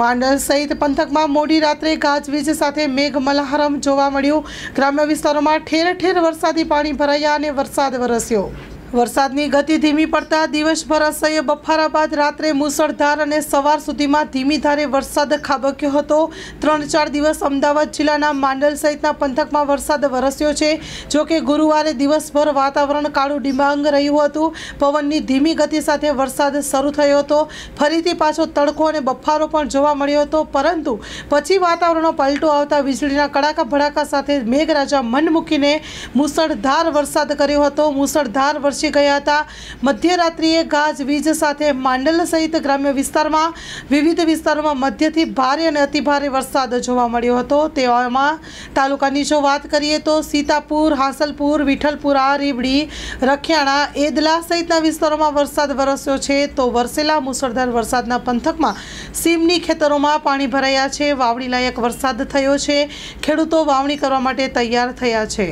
માંડલ સહિત પંથકમાં મોડી રાત્રે ગાજવીજ સાથે મેઘમલહરમ જોવા મળ્યું ગ્રામ્ય વિસ્તારોમાં ઠેર ઠેર વરસાદી પાણી ભરાયા અને વરસાદ વરસ્યો વર્ષાધની ગતિ ધીમી પડતા દિવસભર સયે બફારાબાદ રાત્રે મુસળધાર અને સવાર સુધીમાં ધીમી ધારે વરસાદ ખાબક્યો હતો 3-4 દિવસ સમદાવત જિલ્લાના માંડલ સહિતના પંતકમાં વરસાદ વરસ્યો છે જે કે ગુરુવારે દિવસભર વાતાવરણ કાળું ડિબાંગ રહ્યું હતું પવનની ધીમી ગતિ સાથે વરસાદ શરૂ થયો હતો ફરીથી પાછો તડકો અને બફારો પણ જોવા મળ્યો તો પરંતુ પછી વાતાવરણનો પલટો આવતા વિસળના કડાકા ભડાકા સાથે મેઘરાજા મનમુકીને મુસળધાર વરસાદ કર્યો હતો મુસળધાર ગયાતા મધ્યરાત્રિએ ગાજ વીજ સાથે માંડલ સહિત ગ્રામ્ય વિસ્તારમાં વિવિધ વિસ્તારોમાં મધ્યથી ભારે અને અતિભારે વરસાદ જોવા મળ્યો હતો તેવામાં તાલુકાની જો વાત કરીએ તો સીતાપુર, હસલપુર, વિઠલપુરા, રીવડી, રખિયાણા, એદલા સહિતના વિસ્તારોમાં વરસાદ વરસ્યો છે તો વર્ષેલા મુસરધાર વરસાદના પંતકમાં સીમની ખેતરોમાં પાણી ભરાયા છે વાવડીલા એક વરસાદ થયો છે ખેડૂતો વાવણી કરવા માટે તૈયાર થયા છે